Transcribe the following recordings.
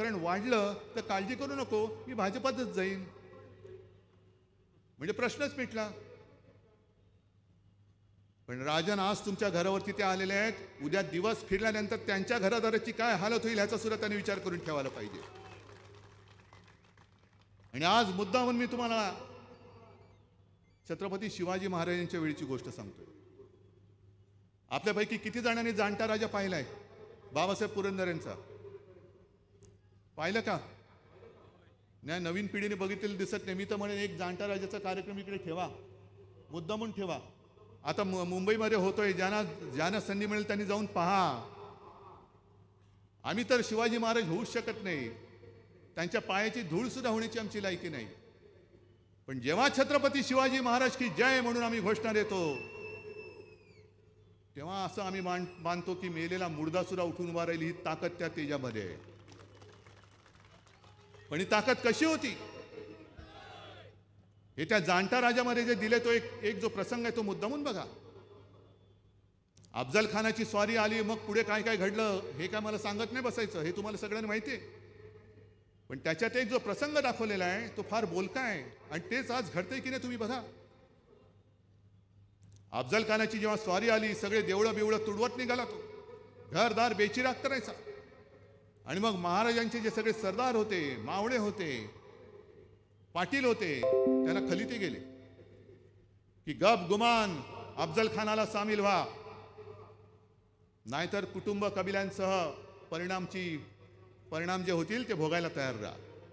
प्रकरण वाढलं तर काळजी करू नको मी भाजपातच जाईन म्हणजे प्रश्नच मिटला पण राजन आज तुमच्या घरावरती ते आलेले आहेत उद्या दिवस फिरल्यानंतर त्यांच्या घरादाराची काय हालत होईल ह्याचा सुद्धा त्यांनी विचार करून ठेवायला पाहिजे आणि आज मुद्दा म्हणून मी तुम्हाला छत्रपती शिवाजी महाराजांच्या वेळीची गोष्ट सांगतोय आपल्यापैकी किती जणांनी जाणता राजा पाहिलाय बाबासाहेब पुरंदरेंचा पाहिलं का नाही नवीन पिढीने बघितलेलं दिसत नाही मी तर म्हणेन एक जाणता राजाचा कार्यक्रम इकडे ठेवा मुद्दा म्हणून ठेवा आता मुंबईमध्ये होतोय ज्यांना ज्यांना संधी मिळेल त्यांनी जाऊन पहा आम्ही तर शिवाजी महाराज होऊच शकत नाही त्यांच्या पायाची धूळ सुद्धा होण्याची आमची लायकी नाही पण जेव्हा छत्रपती शिवाजी महाराज की जय म्हणून आम्ही घोषणा देतो तेव्हा असं आम्ही मान मानतो की मेलेला मुर्दा सुद्धा उठून उभा राहील ही ताकद त्या तेजामध्ये आहे पण ही ताकद कशी होती हे त्या जाणता राजामध्ये जे दिले तो एक एक जो प्रसंग आहे तो मुद्दामून बघा अफजल खानाची स्वारी आली मग पुढे काय काय घडलं हे काय मला सांगत नाही बसायचं हे तुम्हाला सगळ्यांना माहिती आहे पण त्याच्यात एक जो प्रसंग दाखवलेला आहे तो फार बोलका आहे आणि तेच आज घडतंय की नाही तुम्ही बघा अफजल खानाची जेव्हा स्वारी आली सगळे देवळं बिवळं तुडवत निघाला तो घरदार बेचिराग करायचा आणि मग महाराजांचे जे सगळे सरदार होते मावळे होते पाटील होते त्यांना खलिते गेले की गप गुमान अफजल खानाला सामील व्हा नाहीतर कुटुंब कबिलांसह परिणामची परिणाम जे होतील ते भोगायला तयार राहा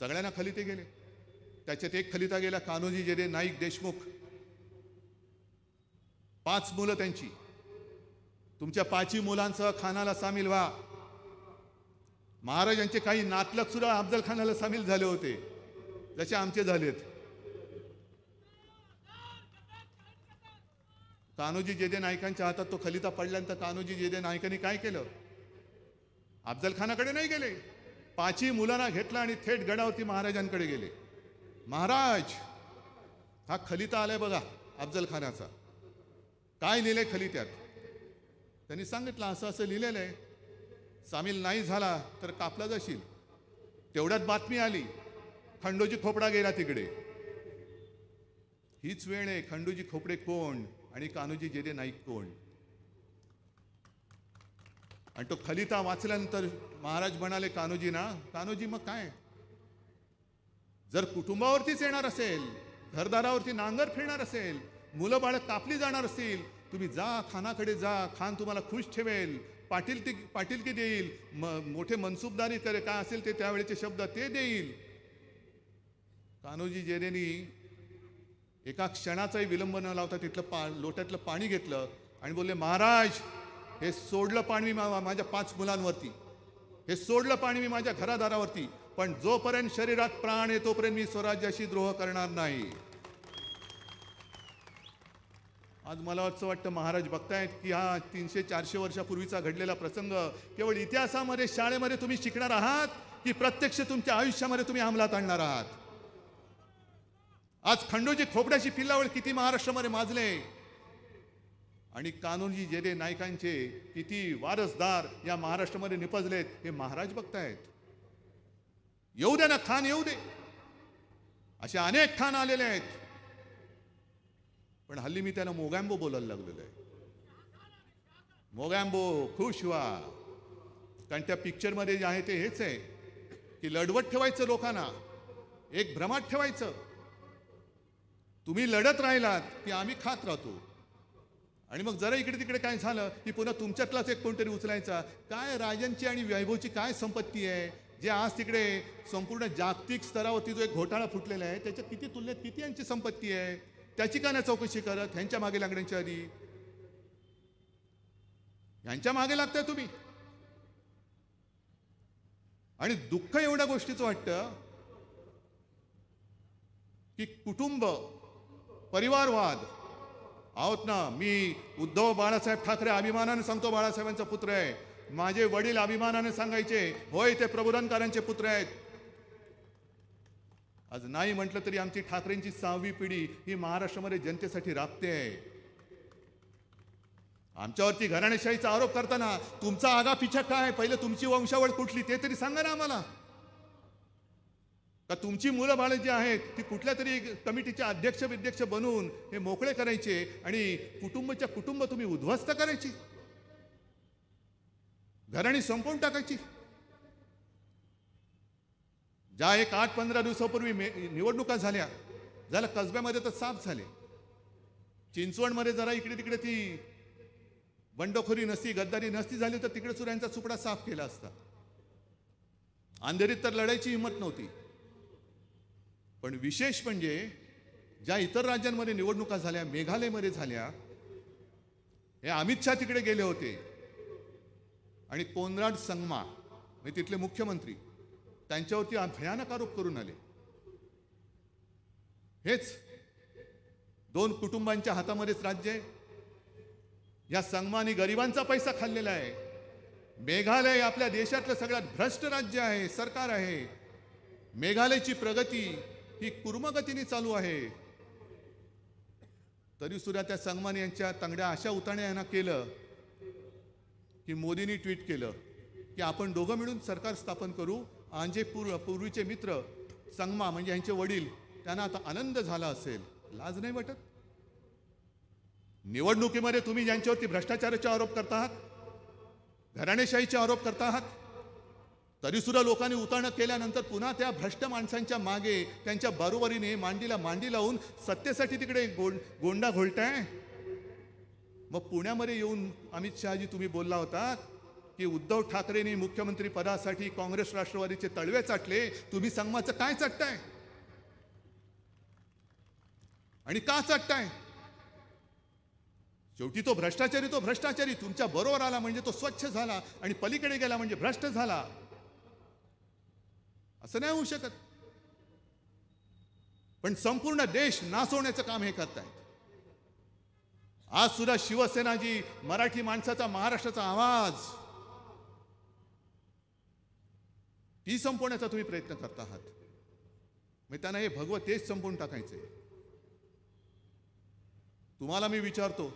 सगळ्यांना खलिते गेले त्याच्यात एक खलिता गेला कान्होजी दे नाईक देशमुख पाच मुलं त्यांची तुमच्या पाचवी मुलांसह खानाला सामील व्हा महाराजांचे काही नातलग सुद्धा अफजल खानाला सामील झाले होते जसे आमचे झालेत कान्होजी जेदे नायकांच्या हातात तो खलिता पडल्यानंतर कान्होजी जेदे नायकांनी काय केलं अफजल खानाकडे नाही गेले पाचही मुलांना घेतला आणि थेट गडावरती महाराजांकडे गेले महाराज हा खलिता आलाय बघा अफजल खानाचा काय लिहिलंय खलित्यात त्यांनी सांगितलं असं असं लिहिलेलं आहे सामील नाही झाला तर कापला जाशील तेवढ्यात बातमी आली खंडोजी खोपडा गेला तिकडे हीच वेळ आहे खंडूजी खोपडे कोण आणि कान्होजी जेदे नाईक कोण आणि तो खलिता वाचल्यानंतर महाराज म्हणाले कान्होजी ना कान्होजी मग काय जर कुटुंबावरतीच येणार असेल घरदारावरती नांगर फिरणार असेल मुलं बाळ कापली जाणार असतील तुम्ही जा खानाकडे जा खान तुम्हाला खुश ठेवेल पाटील ती की देईल म मोठे मनसुबदारी करे काय असेल ते त्यावेळेचे शब्द ते देईल कान्होजी जेरेनी एका क्षणाचाही विलंब न लावता तिथलं पा लोट्यातलं पाणी घेतलं आणि बोलले महाराज हे सोडलं पाणी मी माझ्या पाच मुलांवरती हे सोडलं पाणी मी माझ्या घरादारावरती पण जोपर्यंत शरीरात प्राण आहे तोपर्यंत मी स्वराज्याशी द्रोह करणार नाही आज मला असं वाटतं महाराज बघतायत की हा तीनशे चारशे वर्षापूर्वीचा घडलेला प्रसंग केवळ इतिहासामध्ये शाळेमध्ये तुम्ही शिकणार आहात की प्रत्यक्ष तुमच्या आयुष्यामध्ये तुम्ही अंमलात आणणार आहात आज खंडोजी खोपड्याची पिल्लावळ किती महाराष्ट्रामध्ये माजले आणि कान्होजी जेदे नायकांचे किती वारसदार या महाराष्ट्रामध्ये निपजलेत हे महाराज बघतायत येऊ दे ना खान येऊ दे असे अनेक खान आलेले आहेत पण हल्ली मी त्याला मोगॅम्बो बोलायला लागलेलो आहे मोगॅम्बो खुश व्हा कारण त्या पिक्चरमध्ये जे आहे ते हेच आहे की लढवत ठेवायचं लोकांना एक भ्रमात ठेवायचं तुम्ही लढत राहिलात की आम्ही खात राहतो आणि मग जरा इकडे तिकडे काय झालं की पुन्हा तुमच्यातलाच एक कोणतरी उचलायचा काय राजांची आणि वैभवची काय संपत्ती आहे जे आज तिकडे संपूर्ण जागतिक स्तरावरती जो एक घोटाळा फुटलेला आहे त्याच्या किती तुलनेत किती यांची संपत्ती आहे त्याची का नाही चौकशी करत ह्यांच्या मागे लागण्याची आधी ह्यांच्या मागे लागताय तुम्ही आणि दुःख एवढ्या गोष्टीचं वाटतं की कुटुंब परिवारवाद आहोत ना मी उद्धव बाळासाहेब ठाकरे अभिमानाने सांगतो बाळासाहेबांचा पुत्र आहे माझे वडील अभिमानाने सांगायचे होय ते प्रबोधनकारांचे पुत्र आहेत आज नाही म्हटलं तरी आमची ठाकरेंची सहावी पिढी ही महाराष्ट्रामध्ये जनतेसाठी राबते आहे आमच्यावरती घराणेशाहीचा आरोप करताना तुमचा आगा पिछा काय पहिले तुमची वंशावळ कुठली ते तरी सांगा ना आम्हाला का तुमची मुलं बाळं जी आहेत ती कुठल्या तरी कमिटीचे अध्यक्ष विध्यक्ष बनवून हे मोकळे करायचे आणि कुटुंबच्या कुटुंब तुम्ही उद्ध्वस्त करायची घराणी संपवून टाकायची ज्या एक आठ पंधरा दिवसापूर्वी निवडणुका झाल्या झाल्या कसब्यामध्ये तर साफ झाले चिंचवडमध्ये जरा इकडे तिकडे ती बंडखोरी नसती गद्दारी नसती झाली तर तिकडे सुद्धा यांचा सुपडा साफ केला असता अंधेरीत तर लढायची हिंमत नव्हती पण विशेष म्हणजे ज्या इतर राज्यांमध्ये निवडणुका झाल्या मेघालयमध्ये झाल्या हे अमित शहा तिकडे गेले होते आणि कोनराड संगमा म्हणजे तिथले मुख्यमंत्री त्यांच्यावरती भयानक आरोप करून आले हेच दोन कुटुंबांच्या हातामध्येच राज्य आहे या संगमाने गरिबांचा पैसा खाल्लेला आहे मेघालय आपल्या देशातलं सगळ्यात भ्रष्ट राज्य आहे सरकार आहे मेघालयची प्रगती ही कुर्मगतीने चालू आहे तरी सुद्धा त्या संगमान यांच्या तंगड्या अशा उताण्या यांना केलं की मोदींनी ट्विट केलं की आपण दोघं मिळून सरकार स्थापन करू आणि पूर्व पूर्वीचे मित्र संगमा म्हणजे यांचे वडील त्यांना आता आनंद झाला असेल लाज नाही वाटत निवडणुकीमध्ये तुम्ही ज्यांच्यावरती भ्रष्टाचाराचे आरोप करता आहात घराणेशाहीचे आरोप करता आहात तरीसुद्धा लोकांनी उतरणं केल्यानंतर पुन्हा त्या भ्रष्ट माणसांच्या मागे त्यांच्या बरोबरीने मांडीला मांडी लावून सत्तेसाठी तिकडे गोंड गोंडा घोळताय मग पुण्यामध्ये येऊन अमित शहाजी तुम्ही बोलला होता की उद्धव ठाकरेंनी मुख्यमंत्री पदासाठी काँग्रेस राष्ट्रवादीचे तळवे चाटले तुम्ही संगमाचं काय चाटताय आणि का चाटताय शेवटी तो भ्रष्टाचारी तो भ्रष्टाचारी तुमच्या बरोबर आला म्हणजे तो स्वच्छ झाला आणि पलीकडे गेला म्हणजे भ्रष्ट झाला असं नाही होऊ शकत पण संपूर्ण देश नासवण्याचं काम हे करतायत आज सुद्धा शिवसेना जी मराठी माणसाचा महाराष्ट्राचा आवाज ती संपवण्याचा तुम्ही प्रयत्न करत आहात मग त्यांना हे भगवत तेच संपवून टाकायचे तुम्हाला मी विचारतो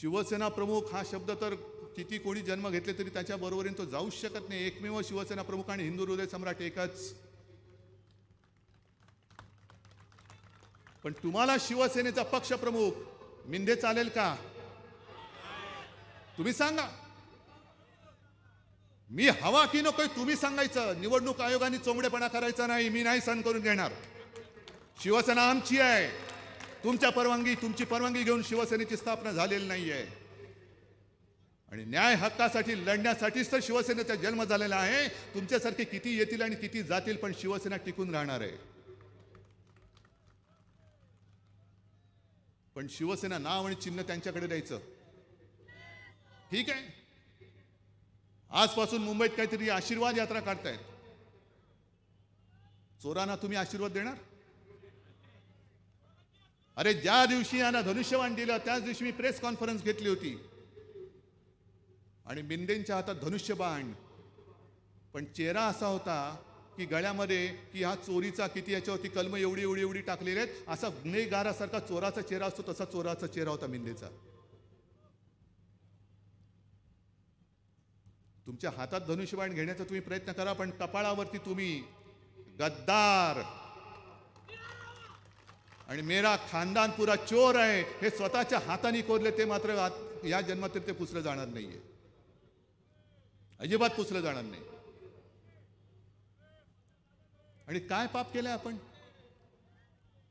शिवसेना प्रमुख हा शब्द तर किती कोणी जन्म घेतले तरी त्याच्या बरोबरीने तो जाऊच शकत नाही एकमेव शिवसेना प्रमुख आणि हिंदू हृदय सम्राट एकच पण तुम्हाला शिवसेनेचा पक्षप्रमुख मिंदे चालेल का तुम्ही सांगा मी हवा की नको तुम्ही सांगायचं निवडणूक आयोगाने चोंगडेपणा करायचा नाही मी नाही सहन करून घेणार शिवसेना आमची आहे तुमच्या परवानगी तुमची परवानगी घेऊन शिवसेनेची स्थापना झालेली नाही आहे आणि न्याय हक्कासाठी लढण्यासाठीच तर शिवसेनेचा जन्म झालेला आहे तुमच्यासारखे किती येतील आणि किती जातील पण शिवसेना टिकून राहणार आहे पण शिवसेना नाव आणि चिन्ह त्यांच्याकडे द्यायचं ठीक आहे आजपासून मुंबईत काहीतरी आशीर्वाद यात्रा काढतायत चोरांना तुम्ही आशीर्वाद देणार अरे ज्या दिवशी यांना धनुष्यवाण दिलं त्याच दिवशी मी प्रेस कॉन्फरन्स घेतली होती आणि बिंदेंच्या हातात धनुष्यबाण पण चेहरा असा होता की गळ्यामध्ये की हा चोरीचा किती याच्यावरती कलम एवढी एवढी एवढी टाकलेले आहेत असा गुन्हेगारासारखा चोराचा चेहरा असतो तसा चोराचा चेहरा होता मिंदेचा तुमच्या हातात धनुष्यबाण घेण्याचा तुम्ही प्रयत्न करा पण कपाळावरती तुम्ही गद्दार आणि मेरा खानदान पुरा चोर आहे हे स्वतःच्या हाताने कोरले ते मात्र या जन्मातील ते पुसलं जाणार नाहीये अजिबात पुसलं जाणार नाही आणि काय पाप केलं आपण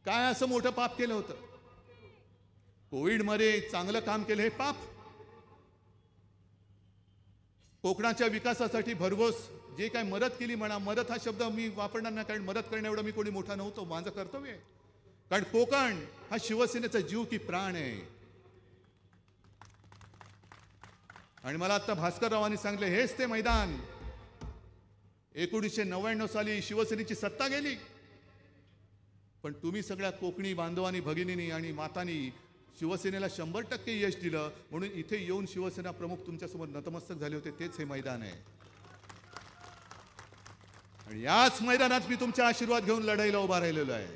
काय असं मोठं पाप केलं होतं मध्ये चांगलं काम केलं हे पाप कोकणाच्या विकासासाठी भरघोस जे काय मदत केली म्हणा मदत हा शब्द मी वापरणार नाही कारण मदत एवढं मी कोणी मोठा नव्हतो माझं कर्तव्य आहे कारण कोकण हा शिवसेनेचा जीव की प्राण आहे आणि मला आता भास्कररावांनी सांगले हेच ते मैदान एकोणीसशे नव्याण्णव साली शिवसेनेची सत्ता गेली पण तुम्ही सगळ्या कोकणी बांधवांनी भगिनीनी आणि मातानी शिवसेनेला शंभर टक्के यश दिलं म्हणून इथे येऊन शिवसेना प्रमुख तुमच्यासोबत नतमस्तक झाले होते तेच हे मैदान आहे आणि याच मैदानात मी तुमचा आशीर्वाद घेऊन लढाईला उभा राहिलेलो आहे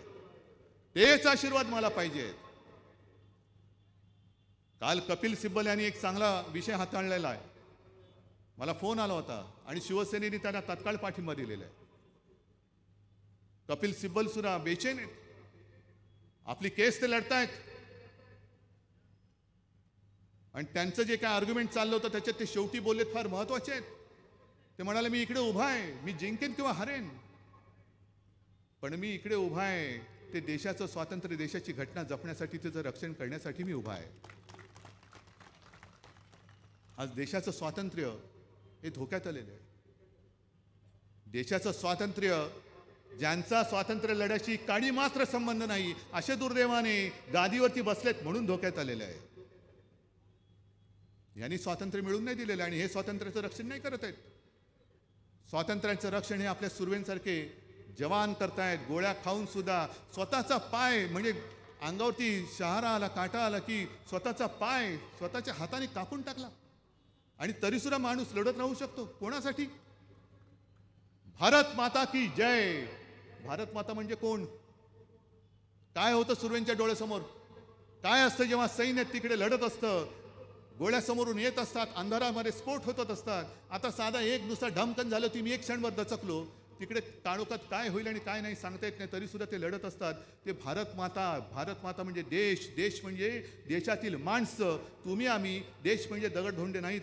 तेच आशीर्वाद मला पाहिजेत काल कपिल सिब्बल यांनी एक चांगला विषय हाताळलेला आहे मला फोन आला होता आणि शिवसेनेने त्यांना तत्काळ पाठिंबा दिलेला आहे कपिल सिब्बल सुद्धा बेचेन आपली केस ते लढतायत आणि त्यांचं जे काय आर्ग्युमेंट चाललं होतं त्याच्यात ते शेवटी बोललेत फार महत्वाचे आहेत ते म्हणाले मी इकडे उभा आहे मी जिंकेन किंवा हरेन पण मी इकडे उभा आहे ते देशाचं स्वातंत्र्य देशाची घटना जपण्यासाठी त्याचं रक्षण करण्यासाठी मी उभा आहे आज देशाचं स्वातंत्र्य हे धोक्यात आलेलं आहे देशाचं स्वातंत्र्य ज्यांचा स्वातंत्र्य लढ्याशी काडी मात्र संबंध नाही असे दुर्दैवाने गादीवरती बसलेत म्हणून धोक्यात आलेले आहे यांनी स्वातंत्र्य मिळून नाही दिलेलं आणि हे स्वातंत्र्याचं रक्षण नाही करत आहेत स्वातंत्र्याचं रक्षण हे आपल्या सुरवेंसारखे जवान करतायत गोळ्या खाऊन सुद्धा स्वतःचा पाय म्हणजे अंगावरती शहारा आला काटा आला की स्वतःचा पाय स्वतःच्या हाताने कापून टाकला आणि तरीसुद्धा माणूस लढत राहू शकतो कोणासाठी भारत माता की जय भारत माता म्हणजे कोण काय होतं सुरवेंच्या डोळ्यासमोर काय असतं जेव्हा सैन्य तिकडे लढत असतं गोळ्यासमोरून येत असतात अंधारामध्ये स्फोट होत असतात आता साधा एक दुसरा ढमकन झालं ती मी एक क्षणभर दचकलो तिकडे ताडोकात काय होईल आणि काय नाही सांगता येत नाही तरीसुद्धा ते लढत असतात ते भारत माता भारत माता म्हणजे देश देश म्हणजे देशातील माणसं तुम्ही आम्ही देश म्हणजे दगड धोंडे नाहीत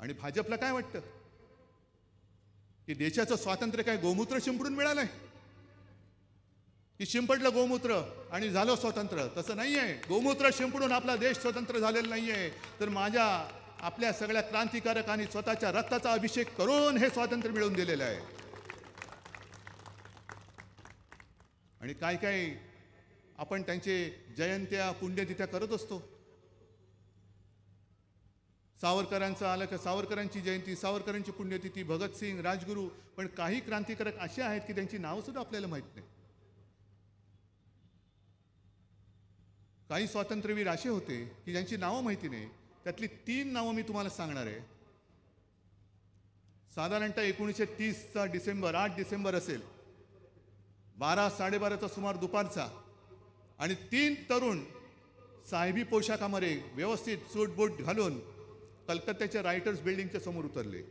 आणि भाजपला काय वाटतं की देशाचं स्वातंत्र्य काय गोमूत्र शिंपडून मिळालंय की शिंपडलं गोमूत्र आणि झालं स्वतंत्र तसं नाही आहे गोमूत्र शिंपडून आपला देश स्वतंत्र झालेला नाही आहे तर माझ्या आपल्या सगळ्या क्रांतिकारक आणि स्वतःच्या रक्ताचा अभिषेक करून हे स्वातंत्र्य मिळवून दिलेलं आहे आणि काय काय आपण त्यांचे जयंत्या पुण्यतिथ्या करत असतो सावरकरांचं आलं का सावरकरांची जयंती सावरकरांची पुण्यतिथी भगतसिंग राजगुरू पण काही क्रांतिकारक असे आहेत की त्यांची नावंसुद्धा आपल्याला माहीत नाही काही स्वातंत्र्यवीर असे होते की ज्यांची नावं माहिती नाही त्यातली तीन नावं मी तुम्हाला सांगणार आहे साधारणतः एकोणीसशे तीसचा डिसेंबर आठ डिसेंबर असेल बारा साडेबाराचा सुमार दुपारचा आणि तीन तरुण साहेबी पोशाखामध्ये व्यवस्थित सूटबूट घालून कलकत्त्याच्या रायटर्स बिल्डिंगच्या समोर उतरले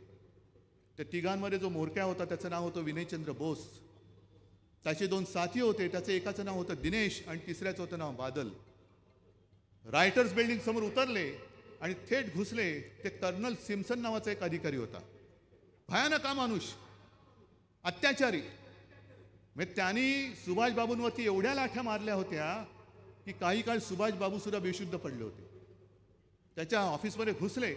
त्या तिघांमध्ये जो मोरक्या होता त्याचं नाव होतं विनयचंद्र बोस त्याचे दोन साथी होते त्याचं एकाचं नाव होतं दिनेश आणि तिसऱ्याचं होतं नाव बादल रायटर्स बिल्डिंग समोर उतरले आणि थेट घुसले ते कर्नल सिमसन नावाचा एक अधिकारी होता भयानक हा माणूस अत्याचारी मग म्हणजे त्यांनी सुभाषबाबूंवरती एवढ्या लाठ्या मारल्या होत्या की काही काळ सुभाषबाबूसुद्धा बेशुद्ध पडले होते त्याच्या ऑफिसमध्ये घुसले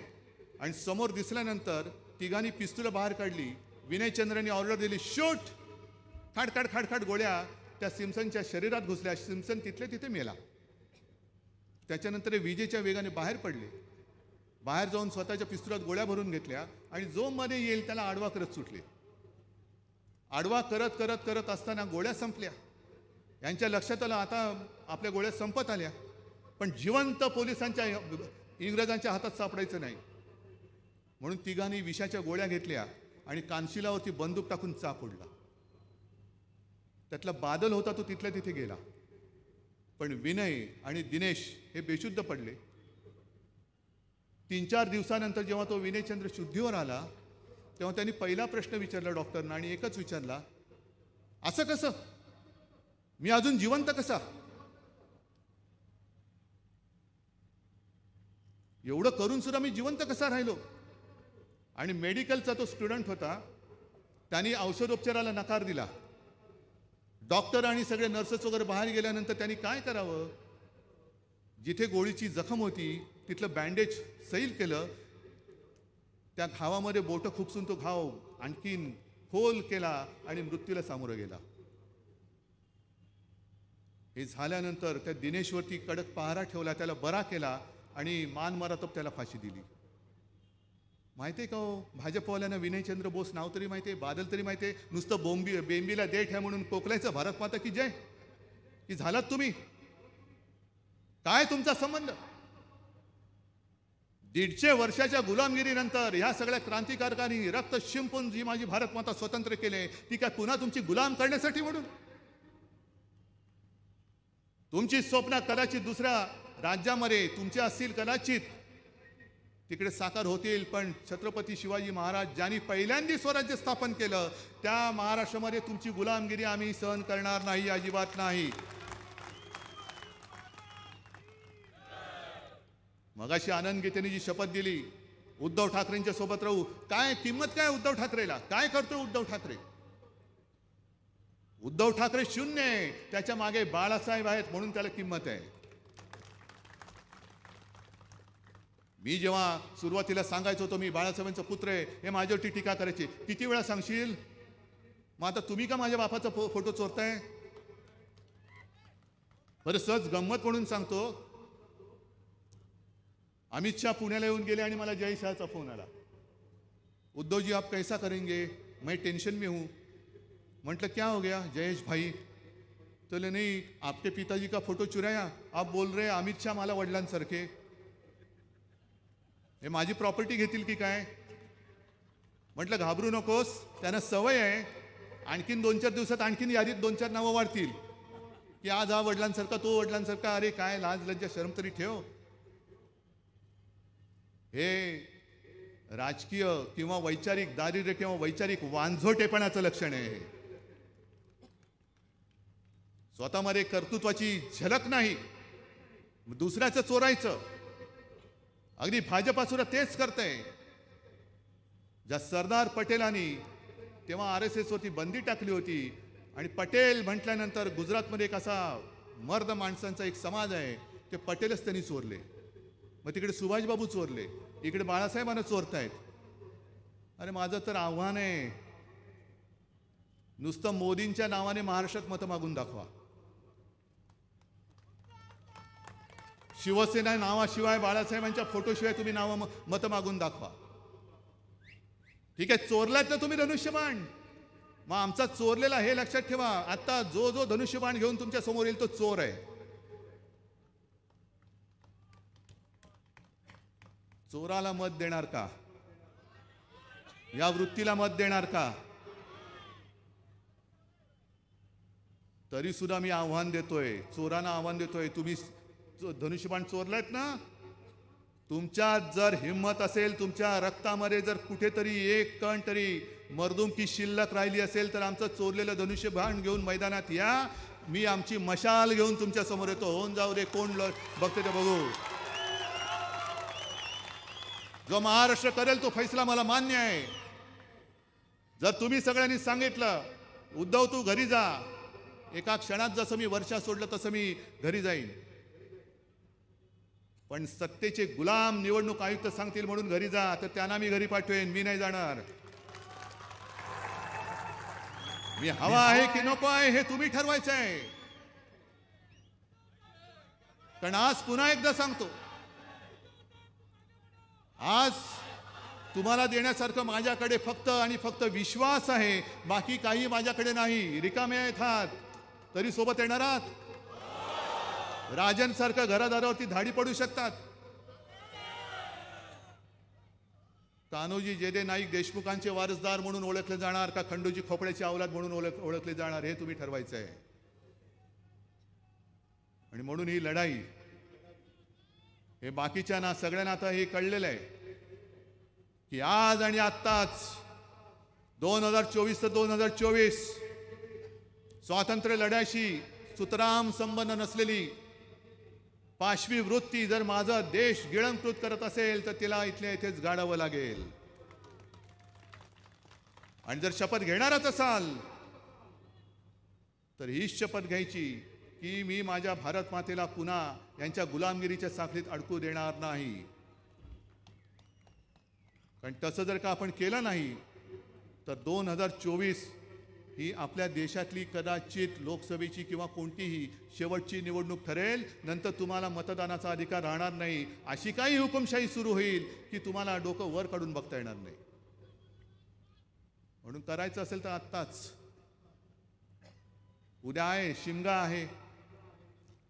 आणि समोर दिसल्यानंतर तिघांनी पिस्तुलं बाहेर काढली विनयचंद्रांनी ऑर्डर दिली शूट खाडखाड खाडखाड गोळ्या त्या सिमसनच्या शरीरात घुसल्या सिमसन तिथले तिथे मेला त्याच्यानंतर विजेच्या वेगाने बाहेर पडले बाहेर जाऊन स्वतःच्या पिस्तुलात गोळ्या भरून घेतल्या आणि जो मध्ये येईल त्याला आडवा करत सुटले आडवा करत करत करत असताना गोळ्या संपल्या यांच्या लक्षात आलं आता आपल्या गोळ्या संपत आल्या पण जिवंत पोलिसांच्या इंग्रजांच्या हातात सापडायचं नाही म्हणून तिघांनी विषाच्या गोळ्या घेतल्या आणि कानशिलावरती बंदूक टाकून चाप उडला त्यातला बादल होता तो तिथल्या तिथे गेला पण विनय आणि दिनेश हे बेशुद्ध पडले तीन चार दिवसानंतर जेव्हा तो विनयचंद्र शुद्धीवर आला तेव्हा त्यांनी पहिला प्रश्न विचारला डॉक्टरना आणि एकच विचारला असं कसं मी अजून जिवंत कसा एवढं करून सुद्धा मी जिवंत कसा राहिलो आणि मेडिकलचा तो स्टुडंट होता त्यांनी औषधोपचाराला नकार दिला डॉक्टर आणि सगळे नर्सेस वगैरे बाहेर गेल्यानंतर त्यांनी काय करावं जिथे गोळीची जखम होती तिथलं बँडेज सैल केलं त्या घावामध्ये बोटं खुपसून तो घाव आणखीन खोल केला आणि मृत्यूला सामोरं गेला हे झाल्यानंतर त्या दिनेशवरती कडक पहारा ठेवला त्याला बरा केला आणि मान मरातप त्याला फाशी दिली माहिती आहे का हो भाजपवाल्यांना विनयचंद्र बोस नाव तरी माहिती आहे बादल तरी माहिती आहे नुसतं बोंबी बेंबीला देठ आहे म्हणून कोकलायचं भारत माता की जय की झालात तुम्ही काय तुमचा संबंध दीडशे वर्षाच्या गुलामगिरीनंतर ह्या सगळ्या क्रांतिकारकांनी रक्त शिंपून जी माझी भारत माता स्वतंत्र केले ती काय पुन्हा तुमची गुलाम करण्यासाठी म्हणून तुमची स्वप्न कदाचित दुसऱ्या राज्यामध्ये तुमचे असतील कदाचित तिकडे साकार होतील पण छत्रपती शिवाजी महाराज ज्यांनी पहिल्यांदा स्वराज्य स्थापन केलं त्या महाराष्ट्रामध्ये तुमची गुलामगिरी आम्ही सहन करणार नाही अजिबात नाही मगाशी आनंद गीतेने जी शपथ दिली उद्धव ठाकरेंच्या सोबत राहू काय किंमत काय उद्धव ठाकरेला काय करतो उद्धव ठाकरे उद्धव ठाकरे शून्य आहे त्याच्या मागे बाळासाहेब आहेत म्हणून त्याला किंमत आहे मी जेव्हा सुरुवातीला सांगायचो होतो मी बाळासाहेबांचं पुत्र आहे हे माझ्यावरती टीका करायची किती वेळा सांगशील मग आता तुम्ही का माझ्या बापाचा फो फोटो चोरताय बरं सहज गंमत म्हणून सांगतो अमित शहा पुण्याला येऊन गेले आणि मला जय फोन आला उद्धवजी आप कैसा करेंगे मैं टेन्शन में हूँ म्हटलं क्या हो गया जयेश भाई चले नाही आपके पिताजी का फोटो चुराया आप बोल रहे अमित शहा मला वडिलांसारखे हे माझी प्रॉपर्टी घेतील की काय म्हटलं घाबरू नकोस त्यांना सवय आहे आणखीन दोन चार दिवसात आणखीन यादीत दोन चार नावं वाढतील की आज हा वडिलांसारखा तो वडिलांसारखा अरे काय लाज लज्जा शरम तरी ठेव हे राजकीय किंवा वैचारिक दारिद्र्य किंवा वैचारिक वांझोटेपणाचं लक्षण आहे स्वतःमध्ये कर्तृत्वाची झलक नाही दुसऱ्याचं चोरायचं अगदी भाजपा सुद्धा तेच करतंय ज्या सरदार पटेलांनी तेव्हा आर एस एसवरती बंदी टाकली होती आणि पटेल म्हटल्यानंतर गुजरातमध्ये एक असा मर्द माणसांचा एक समाज आहे ते पटेलच त्यांनी चोरले मग तिकडे सुभाषबाबू चोरले इकडे बाळासाहेबांना चोरतायत अरे माझं तर आव्हान आहे नुसतं मोदींच्या नावाने महाराष्ट्रात मतं मागून दाखवा शिवसेना नावाशिवाय बाळासाहेबांच्या फोटोशिवाय तुम्ही नाव मत मागून दाखवा ठीक आहे चोरलात ना तुम्ही धनुष्यबाण मग आमचा चोरलेला हे लक्षात ठेवा आता जो जो धनुष्यबाण घेऊन तुमच्या समोर येईल तो चोर आहे चोराला मत देणार का या वृत्तीला मत देणार का तरी सुद्धा मी आव्हान देतोय चोरांना आव्हान देतोय तुम्ही धनुष्यबाण चोरलायत ना तुमच्यात जर हिंमत असेल तुमच्या रक्तामध्ये जर कुठेतरी एक कण तरी मर्दुमकी शिल्लक राहिली असेल तर आमचं चोरलेलं धनुष्यबाण घेऊन मैदानात या मी आमची मशाल घेऊन तुमच्या समोर येतो होऊन जाऊ रे कोण बघते ते बघू जो महाराष्ट्र करेल तो फैसला मला मान्य आहे जर तुम्ही सगळ्यांनी सांगितलं उद्धव तू घरी जा एका क्षणात जसं मी वर्षा सोडलं तसं मी घरी जाईन पण सत्तेचे गुलाम निवडणूक आयुक्त सांगतील म्हणून घरी जा तर त्यांना मी घरी पाठवेन मी नाही जाणार मी हवा आहे की नको आहे हे तुम्ही ठरवायचं आहे कारण आज पुन्हा एकदा सांगतो आज तुम्हाला देण्यासारखं माझ्याकडे फक्त आणि फक्त विश्वास आहे बाकी काही माझ्याकडे नाही रिकामे आहेत हात तरी सोबत येणार आहात राजन सारख्या घरादारावरती धाडी पडू शकतात कान्होजी जेदे नाईक देशमुखांचे वारसदार म्हणून ओळखले जाणार का खंडूजी खोपड्याची अवलाद म्हणून ओळख ओळखले जाणार हे तुम्ही ठरवायचं आहे आणि म्हणून ही लढाई हे बाकीच्या ना सगळ्यांना आता हे कळलेलं आहे की आज आणि आत्ताच दोन हजार चोवीस ते दोन हजार चोवीस स्वातंत्र्य लढ्याशी सुतराम संबंध नसलेली पाशवी वृत्ती जर माझा देश गिळंकृत करत असेल तर तिला इथल्या इथेच गाडावं लागेल आणि जर शपथ घेणारच असाल तर हीच शपथ घ्यायची की मी माझ्या भारत मातेला पुन्हा यांच्या गुलामगिरीच्या साखळीत अडकू देणार नाही कारण तसं जर का आपण केलं नाही तर दोन हजार चोवीस ही आपल्या देशातली कदाचित लोकसभेची किंवा कोणतीही शेवटची निवडणूक ठरेल नंतर तुम्हाला मतदानाचा अधिकार राहणार नाही अशी काही हुकुमशाही सुरू होईल की तुम्हाला डोकं वर काढून बघता येणार नाही म्हणून करायचं असेल तर आत्ताच उद्या आहे शिमगा आहे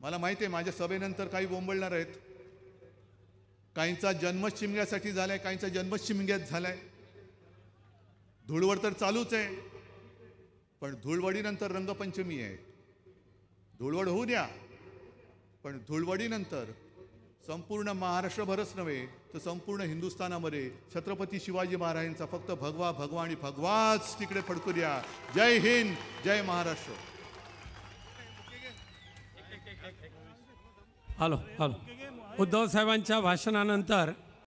मला माहिती आहे माझ्या सभेनंतर काही बोंबळणार आहेत काहींचा जन्म शिमग्यासाठी झालाय काहींचा जन्म शिमग्यात झालाय धुळवड तर चालूच आहे पण धुळवडीनंतर रंगपंचमी आहे धुळवड होऊ द्या पण धुळवडीनंतर संपूर्ण महाराष्ट्रभरच नव्हे तर संपूर्ण हिंदुस्थानामध्ये छत्रपती शिवाजी महाराजांचा फक्त भगवा भगवा आणि भगवाच तिकडे फडकू द्या जय हिंद जय महाराष्ट्र हॅलो हॅलो उद्धव साहेबांच्या भाषणानंतर